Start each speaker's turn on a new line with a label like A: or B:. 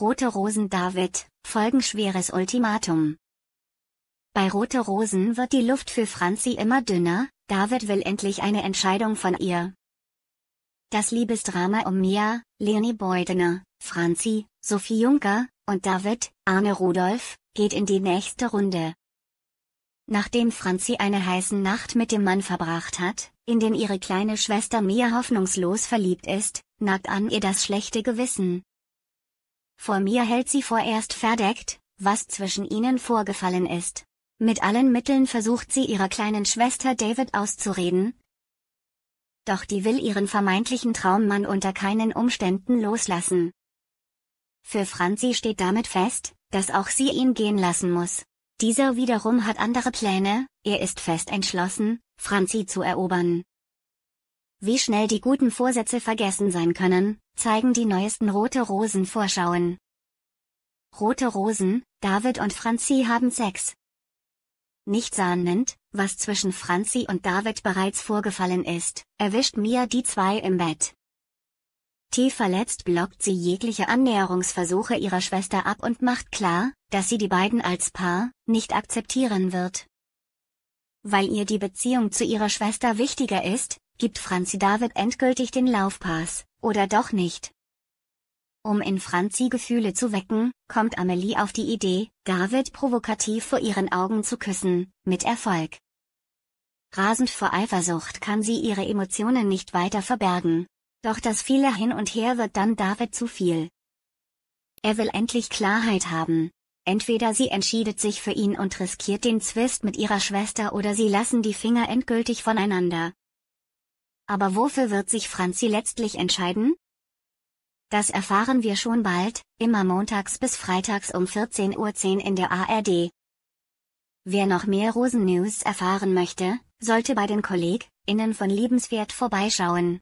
A: Rote Rosen David, folgenschweres Ultimatum. Bei Rote Rosen wird die Luft für Franzi immer dünner, David will endlich eine Entscheidung von ihr. Das Liebesdrama um Mia, Leni Beudener, Franzi, Sophie Juncker und David, Arne Rudolf, geht in die nächste Runde. Nachdem Franzi eine heiße Nacht mit dem Mann verbracht hat, in den ihre kleine Schwester Mia hoffnungslos verliebt ist, nagt an ihr das schlechte Gewissen. Vor mir hält sie vorerst verdeckt, was zwischen ihnen vorgefallen ist. Mit allen Mitteln versucht sie ihrer kleinen Schwester David auszureden. Doch die will ihren vermeintlichen Traummann unter keinen Umständen loslassen. Für Franzi steht damit fest, dass auch sie ihn gehen lassen muss. Dieser wiederum hat andere Pläne, er ist fest entschlossen, Franzi zu erobern. Wie schnell die guten Vorsätze vergessen sein können, zeigen die neuesten Rote Rosen Vorschauen. Rote Rosen, David und Franzi haben Sex. Nicht sahnend, was zwischen Franzi und David bereits vorgefallen ist, erwischt Mia die zwei im Bett. Tief verletzt blockt sie jegliche Annäherungsversuche ihrer Schwester ab und macht klar, dass sie die beiden als Paar nicht akzeptieren wird. Weil ihr die Beziehung zu ihrer Schwester wichtiger ist, gibt Franzi David endgültig den Laufpass, oder doch nicht. Um in Franzi Gefühle zu wecken, kommt Amelie auf die Idee, David provokativ vor ihren Augen zu küssen, mit Erfolg. Rasend vor Eifersucht kann sie ihre Emotionen nicht weiter verbergen, doch das viele Hin und Her wird dann David zu viel. Er will endlich Klarheit haben. Entweder sie entschiedet sich für ihn und riskiert den Zwist mit ihrer Schwester oder sie lassen die Finger endgültig voneinander. Aber wofür wird sich Franzi letztlich entscheiden? Das erfahren wir schon bald, immer montags bis freitags um 14.10 Uhr in der ARD. Wer noch mehr Rosen-News erfahren möchte, sollte bei den KollegInnen von Liebenswert vorbeischauen.